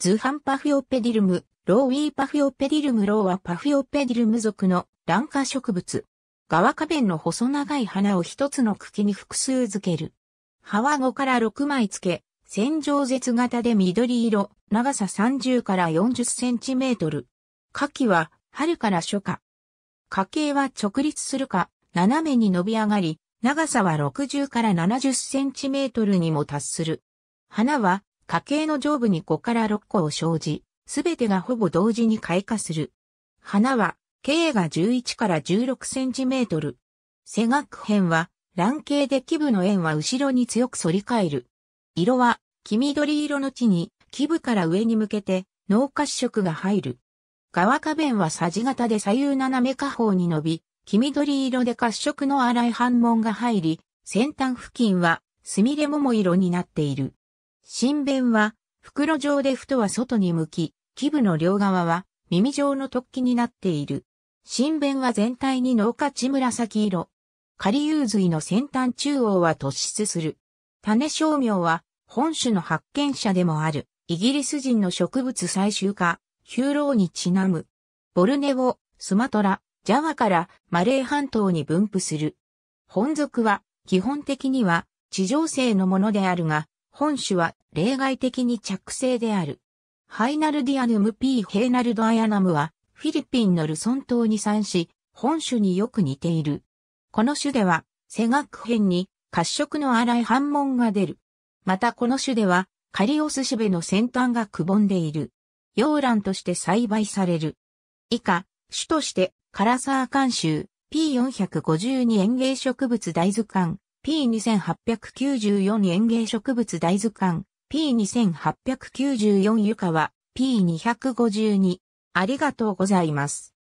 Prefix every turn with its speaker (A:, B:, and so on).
A: ズハンパフヨペディルム、ローウィーパフヨペディルムローはパフヨペディルム属の卵化植物。側花弁の細長い花を一つの茎に複数付ける。葉は5から6枚付け、線状絶型で緑色、長さ30から40センチメートル。花期は春から初夏。花茎は直立するか、斜めに伸び上がり、長さは60から70センチメートルにも達する。花は家系の上部に5から6個を生じ、すべてがほぼ同時に開花する。花は、径が11から16センチメートル。背学片は、卵形で基部の円は後ろに強く反り返る。色は、黄緑色の地に、基部から上に向けて、脳褐色が入る。側花弁はさじ型で左右斜め下方に伸び、黄緑色で褐色の荒い反紋が入り、先端付近は、すみれ桃色になっている。新弁は、袋状で太は外に向き、基部の両側は耳状の突起になっている。新弁は全体に脳価地紫色。仮有髄の先端中央は突出する。種商名は本種の発見者でもあるイギリス人の植物採集家、ヒューローにちなむ。ボルネオ、スマトラ、ジャワからマレー半島に分布する。本属は基本的には地上性のものであるが、本種は例外的に着生である。ハイナルディアヌム P. ヘイナルドアヤナムは、フィリピンのルソン島に産し、本種によく似ている。この種では、背学編に褐色の荒い斑紋が出る。またこの種では、カリオスシベの先端がくぼんでいる。洋蘭として栽培される。以下、種として、カラサー監修 P452 園芸植物大図鑑 P2894 園芸植物大図鑑 P2894 ゆかは P252。ありがとうございます。